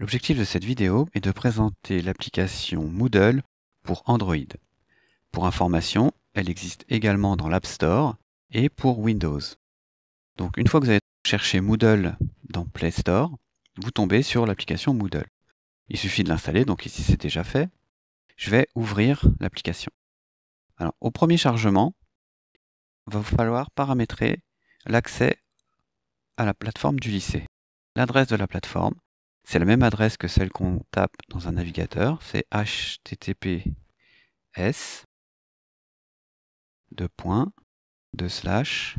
L'objectif de cette vidéo est de présenter l'application Moodle pour Android. Pour information, elle existe également dans l'App Store et pour Windows. Donc une fois que vous avez cherché Moodle dans Play Store, vous tombez sur l'application Moodle. Il suffit de l'installer, donc ici c'est déjà fait. Je vais ouvrir l'application. Alors au premier chargement, il va falloir paramétrer l'accès à la plateforme du lycée, l'adresse de la plateforme, c'est la même adresse que celle qu'on tape dans un navigateur. C'est https de point de slash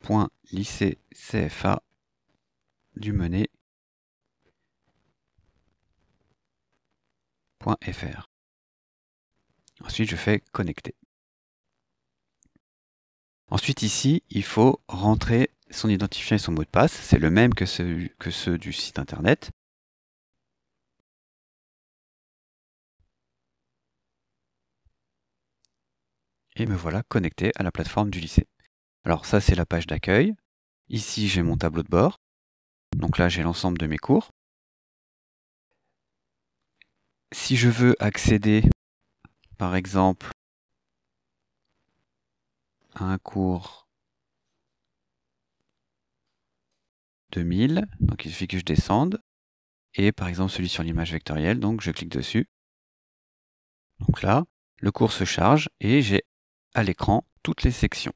point lycée du menet Ensuite, je fais connecter. Ensuite, ici, il faut rentrer son identifiant et son mot de passe, c'est le même que ceux, du site internet. Et me voilà connecté à la plateforme du lycée. Alors ça c'est la page d'accueil. Ici j'ai mon tableau de bord. Donc là j'ai l'ensemble de mes cours. Si je veux accéder par exemple à un cours 2000, donc il suffit que je descende. Et par exemple celui sur l'image vectorielle, donc je clique dessus. Donc là, le cours se charge et j'ai à l'écran toutes les sections.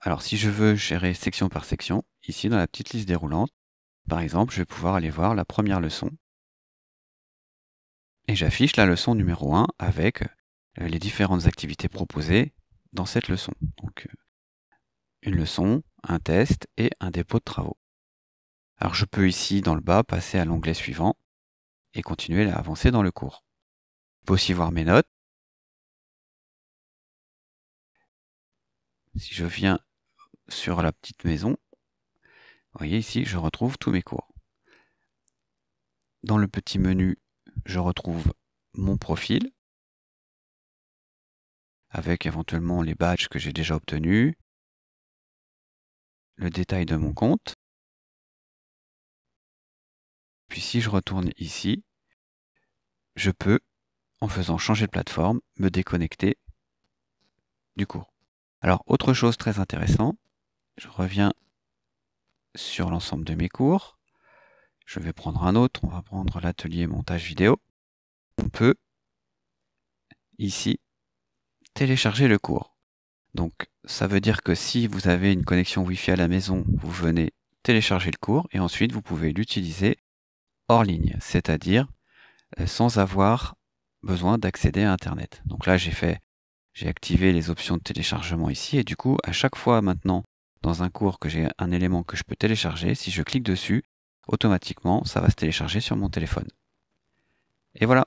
Alors si je veux gérer section par section, ici dans la petite liste déroulante, par exemple, je vais pouvoir aller voir la première leçon. Et j'affiche la leçon numéro 1 avec euh, les différentes activités proposées dans cette leçon. Donc euh, une leçon, un test et un dépôt de travaux. Alors je peux ici, dans le bas, passer à l'onglet suivant et continuer à avancer dans le cours. Je peux aussi voir mes notes. Si je viens sur la petite maison, vous voyez ici, je retrouve tous mes cours. Dans le petit menu, je retrouve mon profil, avec éventuellement les badges que j'ai déjà obtenus, le détail de mon compte, puis si je retourne ici, je peux, en faisant changer de plateforme, me déconnecter du cours. Alors, autre chose très intéressante, je reviens sur l'ensemble de mes cours. Je vais prendre un autre, on va prendre l'atelier montage vidéo. On peut, ici, télécharger le cours. Donc, ça veut dire que si vous avez une connexion Wi-Fi à la maison, vous venez télécharger le cours et ensuite vous pouvez l'utiliser hors ligne, c'est-à-dire euh, sans avoir besoin d'accéder à Internet. Donc là, j'ai fait, j'ai activé les options de téléchargement ici et du coup, à chaque fois maintenant dans un cours que j'ai un élément que je peux télécharger, si je clique dessus, automatiquement, ça va se télécharger sur mon téléphone. Et voilà.